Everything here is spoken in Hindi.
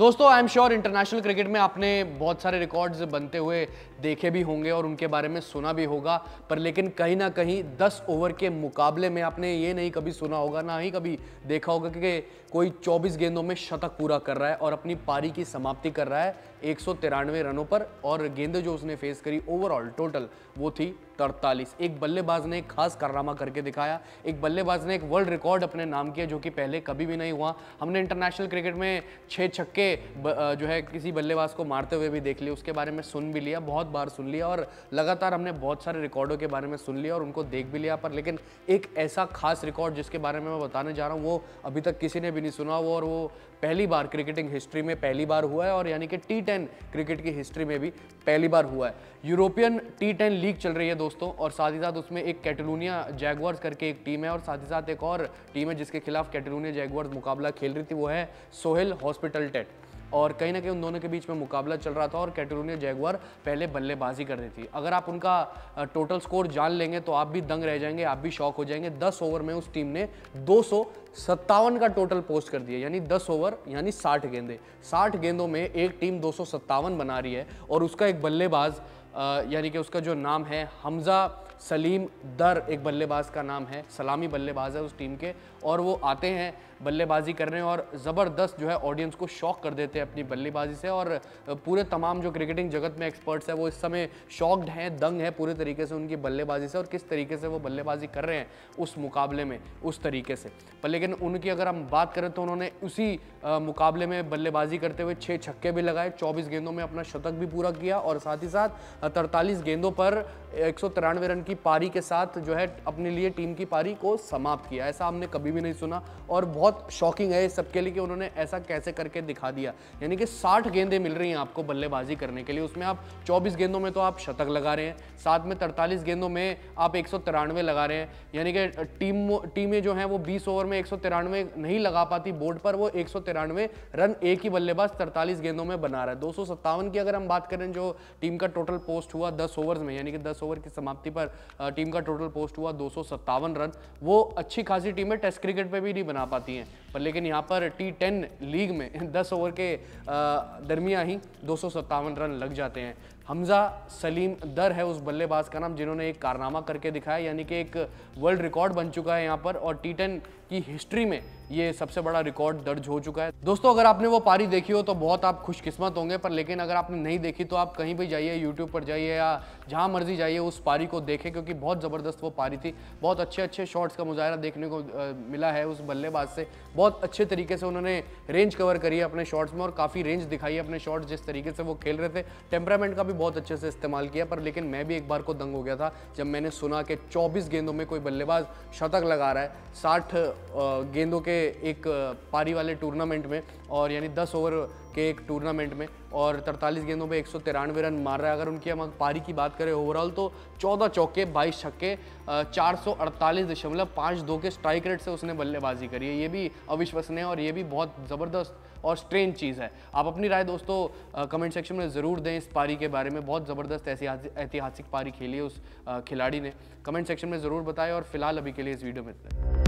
दोस्तों I am sure international cricket में आपने बहुत सारे रिकॉर्ड्स बनते हुए देखे भी होंगे और उनके बारे में सुना भी होगा पर लेकिन कहीं ना कहीं 10 ओवर के मुकाबले में आपने ये नहीं कभी सुना होगा ना ही कभी देखा होगा कि कोई 24 गेंदों में शतक पूरा कर रहा है और अपनी पारी की समाप्ति कर रहा है एक रनों पर और गेंद जो उसने फेस करी ओवरऑल टोटल वो थी तरतालीस एक बल्लेबाज ने एक खास कारनामा करके दिखाया एक बल्लेबाज ने एक वर्ल्ड रिकॉर्ड अपने नाम किया जो कि पहले कभी भी नहीं हुआ हमने इंटरनेशनल क्रिकेट में छः छक्के जो है किसी बल्लेबाज को मारते हुए भी देख लिया उसके बारे में सुन भी लिया बहुत बार सुन लिया और लगातार हमने बहुत सारे रिकॉर्डों के बारे में सुन लिया और उनको देख भी लिया पर लेकिन एक ऐसा खास रिकॉर्ड जिसके बारे में मैं बताने जा रहा हूँ वो अभी तक किसी ने भी नहीं सुना वो और वो पहली बार क्रिकेटिंग हिस्ट्री में पहली बार हुआ है और यानी कि टी टेन क्रिकेट की हिस्ट्री में भी पहली बार हुआ है यूरोपियन टी टेन लीग चल रही है दोस्तों और साथ ही साथ उसमें एक कैटलोनिया जैगवर्स करके एक टीम है और साथ ही साथ एक और टीम है जिसके खिलाफ कैटलूनिया जैगवर्स मुकाबला खेल रही थी वो है सोहेल हॉस्पिटल टेट और कहीं ना कहीं उन दोनों के बीच में मुकाबला चल रहा था और कैटरूनिया जयगुआर पहले बल्लेबाजी कर रही थी अगर आप उनका टोटल स्कोर जान लेंगे तो आप भी दंग रह जाएंगे आप भी शॉक हो जाएंगे दस ओवर में उस टीम ने दो सत्तावन का टोटल पोस्ट कर दिया यानी 10 ओवर यानी 60 गेंदे 60 गेंदों में एक टीम दो बना रही है और उसका एक बल्लेबाज यानी कि उसका जो नाम है हमजा सलीम दर एक बल्लेबाज का नाम है सलामी बल्लेबाज है उस टीम के और वो आते हैं बल्लेबाजी करने और ज़बरदस्त जो है ऑडियंस को शॉक कर देते हैं अपनी बल्लेबाजी से और पूरे तमाम जो क्रिकेटिंग जगत में एक्सपर्ट्स हैं वो इस समय शॉक्ड हैं दंग हैं पूरे तरीके से उनकी बल्लेबाजी से और किस तरीके से वो बल्लेबाजी कर रहे हैं उस मुकाबले में उस तरीके से पर लेकिन उनकी अगर हम बात करें तो उन्होंने उसी मुकाबले में बल्लेबाजी करते हुए छः छक्के भी लगाए चौबीस गेंदों में अपना शतक भी पूरा किया और साथ ही साथ तरतालीस गेंदों पर एक रन की की पारी के साथ जो है अपने लिए टीम की पारी को समाप्त किया ऐसा हमने कभी भी नहीं सुना और बहुत शॉकिंग है सबके लिए कि उन्होंने ऐसा कैसे करके दिखा दिया यानी कि साठ गेंदें मिल रही हैं आपको बल्लेबाजी करने के लिए उसमें आप चौबीस गेंदों में तो आप शतक लगा रहे हैं साथ में तरतालीस गेंदों में आप एक लगा रहे हैं यानी कि टीम टीमें जो हैं वो बीस ओवर में एक नहीं लगा पाती बोर्ड पर वो एक रन एक ही बल्लेबाज तरतालीस गेंदों में बना रहा है दो की अगर हम बात करें जो टीम का टोटल पोस्ट हुआ दस ओवर में यानी कि दस ओवर की समाप्ति पर टीम का टोटल पोस्ट हुआ दो रन वो अच्छी खासी टीमें टेस्ट क्रिकेट पर भी नहीं बना पाती हैं पर लेकिन यहाँ पर टी टेन लीग में 10 ओवर के दरमिया ही दो रन लग जाते हैं हमजा सलीम दर है उस बल्लेबाज का नाम जिन्होंने एक कारनामा करके दिखाया यानी कि एक वर्ल्ड रिकॉर्ड बन चुका है यहाँ पर और टी टेन की हिस्ट्री में ये सबसे बड़ा रिकॉर्ड दर्ज हो चुका है दोस्तों अगर आपने वो पारी देखी हो तो बहुत आप खुशकिस्मत होंगे पर लेकिन अगर आपने नहीं देखी तो आप कहीं भी जाइए यूट्यूब पर जाइए या जहाँ मर्जी जाइए उस पारी को देखें क्योंकि बहुत ज़बरदस्त वो पारी थी बहुत अच्छे अच्छे शॉट्स का मुजाहरा देखने को मिला है उस बल्लेबाज से बहुत अच्छे तरीके से उन्होंने रेंज कवर करी है अपने शॉट्स में और काफ़ी रेंज दिखाई है अपने शॉट्स जिस तरीके से वो खेल रहे थे टेम्परामेंट का भी भी बहुत अच्छे से इस्तेमाल किया पर लेकिन मैं भी एक बार को दंग हो गया था जब मैंने सुना कि चौबीस गेंदों में कोई बल्लेबाज शतक लगा रहा है साठ गेंदों के एक पारी वाले टूर्नामेंट में और यानी दस ओवर के एक टूर्नामेंट में और तरतालीस गेंदों पे एक रन मार रहा है अगर उनकी हम पारी की बात करें ओवरऑल तो 14 चौके 22 छक्के चार दो के स्ट्राइक रेट से उसने बल्लेबाजी करी है ये भी अविश्वसनीय और ये भी बहुत ज़बरदस्त और स्ट्रेंज चीज़ है आप अपनी राय दोस्तों कमेंट सेक्शन में ज़रूर दें इस पारी के बारे में बहुत ज़बरदस्त ऐतिहासिक पारी खेली है उस खिलाड़ी ने कमेंट सेक्शन में ज़रूर बताएं और फिलहाल अभी के लिए इस वीडियो में इतना